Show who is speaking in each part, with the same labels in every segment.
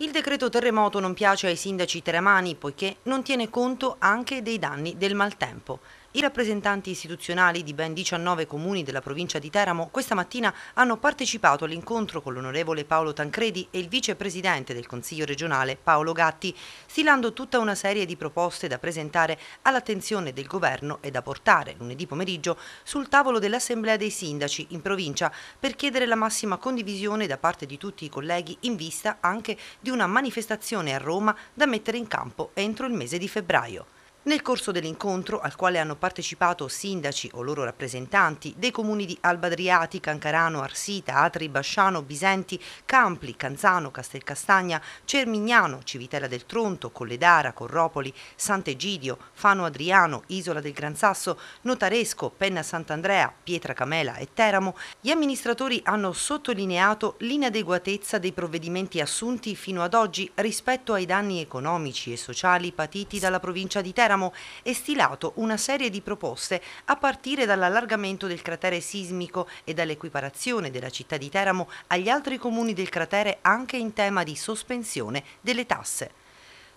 Speaker 1: Il decreto terremoto non piace ai sindaci teramani poiché non tiene conto anche dei danni del maltempo. I rappresentanti istituzionali di ben 19 comuni della provincia di Teramo questa mattina hanno partecipato all'incontro con l'onorevole Paolo Tancredi e il vicepresidente del Consiglio regionale Paolo Gatti, stilando tutta una serie di proposte da presentare all'attenzione del governo e da portare lunedì pomeriggio sul tavolo dell'Assemblea dei Sindaci in provincia per chiedere la massima condivisione da parte di tutti i colleghi in vista anche di una manifestazione a Roma da mettere in campo entro il mese di febbraio. Nel corso dell'incontro, al quale hanno partecipato sindaci o loro rappresentanti dei comuni di Albadriati, Cancarano, Arsita, Atri, Basciano, Bisenti, Campli, Canzano, Castelcastagna, Cermignano, Civitella del Tronto, Colledara, Corropoli, Sant'Egidio, Fano Adriano, Isola del Gran Sasso, Notaresco, Penna Sant'Andrea, Pietra Camela e Teramo, gli amministratori hanno sottolineato l'inadeguatezza dei provvedimenti assunti fino ad oggi rispetto ai danni economici e sociali patiti dalla provincia di Teramo Bergamo è stilato una serie di proposte a partire dall'allargamento del cratere sismico e dall'equiparazione della città di Teramo agli altri comuni del cratere anche in tema di sospensione delle tasse.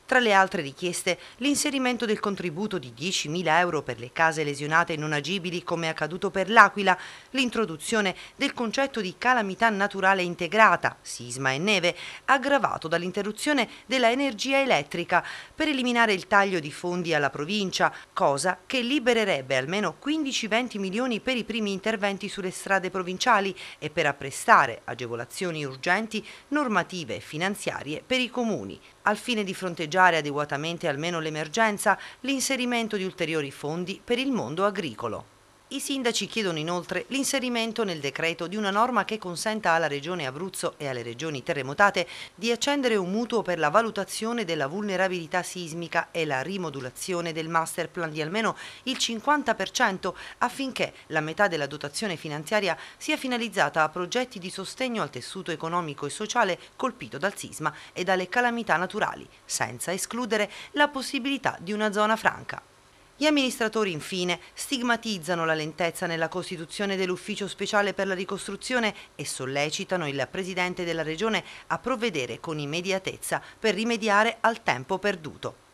Speaker 1: Tra le altre richieste, l'inserimento del contributo di 10.000 euro per le case lesionate non agibili come accaduto per l'Aquila, l'introduzione del concetto di calamità naturale integrata, sisma e neve, aggravato dall'interruzione della energia elettrica, per eliminare il taglio di fondi alla provincia, cosa che libererebbe almeno 15-20 milioni per i primi interventi sulle strade provinciali e per apprestare agevolazioni urgenti normative e finanziarie per i comuni, al fine di fronteggiare fronteggiare adeguatamente almeno l'emergenza l'inserimento di ulteriori fondi per il mondo agricolo. I sindaci chiedono inoltre l'inserimento nel decreto di una norma che consenta alla Regione Abruzzo e alle regioni terremotate di accendere un mutuo per la valutazione della vulnerabilità sismica e la rimodulazione del master plan di almeno il 50% affinché la metà della dotazione finanziaria sia finalizzata a progetti di sostegno al tessuto economico e sociale colpito dal sisma e dalle calamità naturali, senza escludere la possibilità di una zona franca. Gli amministratori infine stigmatizzano la lentezza nella costituzione dell'ufficio speciale per la ricostruzione e sollecitano il Presidente della Regione a provvedere con immediatezza per rimediare al tempo perduto.